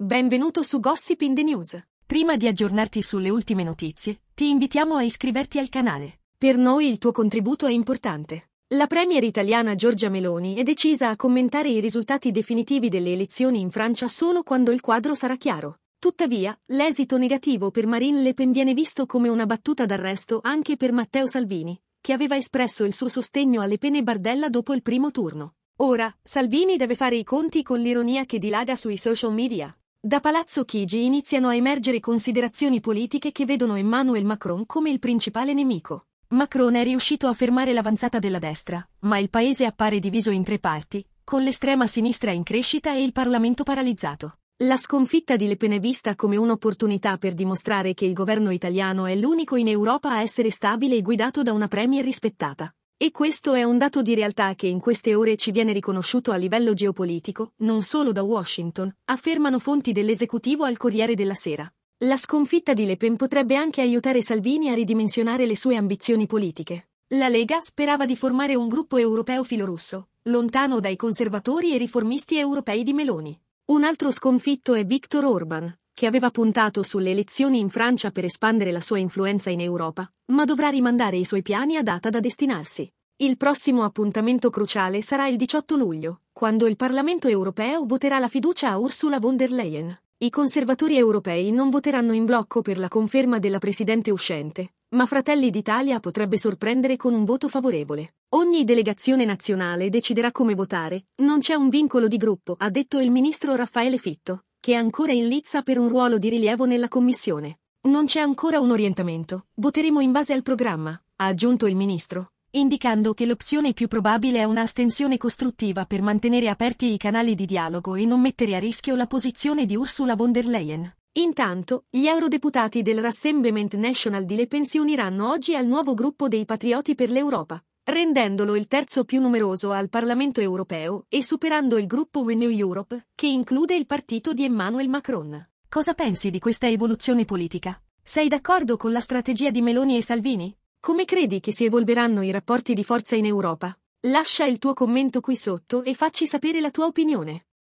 Benvenuto su Gossip in the News. Prima di aggiornarti sulle ultime notizie, ti invitiamo a iscriverti al canale. Per noi il tuo contributo è importante. La premier italiana Giorgia Meloni è decisa a commentare i risultati definitivi delle elezioni in Francia solo quando il quadro sarà chiaro. Tuttavia, l'esito negativo per Marine Le Pen viene visto come una battuta d'arresto anche per Matteo Salvini, che aveva espresso il suo sostegno alle pene Bardella dopo il primo turno. Ora, Salvini deve fare i conti con l'ironia che dilaga sui social media. Da Palazzo Chigi iniziano a emergere considerazioni politiche che vedono Emmanuel Macron come il principale nemico. Macron è riuscito a fermare l'avanzata della destra, ma il paese appare diviso in tre parti, con l'estrema sinistra in crescita e il Parlamento paralizzato. La sconfitta di Le Pen è vista come un'opportunità per dimostrare che il governo italiano è l'unico in Europa a essere stabile e guidato da una premier rispettata. E questo è un dato di realtà che in queste ore ci viene riconosciuto a livello geopolitico, non solo da Washington, affermano fonti dell'esecutivo al Corriere della Sera. La sconfitta di Le Pen potrebbe anche aiutare Salvini a ridimensionare le sue ambizioni politiche. La Lega sperava di formare un gruppo europeo filorusso, lontano dai conservatori e riformisti europei di Meloni. Un altro sconfitto è Viktor Orban, che aveva puntato sulle elezioni in Francia per espandere la sua influenza in Europa, ma dovrà rimandare i suoi piani a data da destinarsi. Il prossimo appuntamento cruciale sarà il 18 luglio, quando il Parlamento europeo voterà la fiducia a Ursula von der Leyen. I conservatori europei non voteranno in blocco per la conferma della presidente uscente, ma Fratelli d'Italia potrebbe sorprendere con un voto favorevole. Ogni delegazione nazionale deciderà come votare, non c'è un vincolo di gruppo, ha detto il ministro Raffaele Fitto, che è ancora in lizza per un ruolo di rilievo nella commissione. Non c'è ancora un orientamento, voteremo in base al programma, ha aggiunto il ministro indicando che l'opzione più probabile è una astensione costruttiva per mantenere aperti i canali di dialogo e non mettere a rischio la posizione di Ursula von der Leyen. Intanto, gli eurodeputati del Rassemblement National di Le Pen si uniranno oggi al nuovo gruppo dei Patrioti per l'Europa, rendendolo il terzo più numeroso al Parlamento europeo e superando il gruppo Renew Europe, che include il partito di Emmanuel Macron. Cosa pensi di questa evoluzione politica? Sei d'accordo con la strategia di Meloni e Salvini? Come credi che si evolveranno i rapporti di forza in Europa? Lascia il tuo commento qui sotto e facci sapere la tua opinione.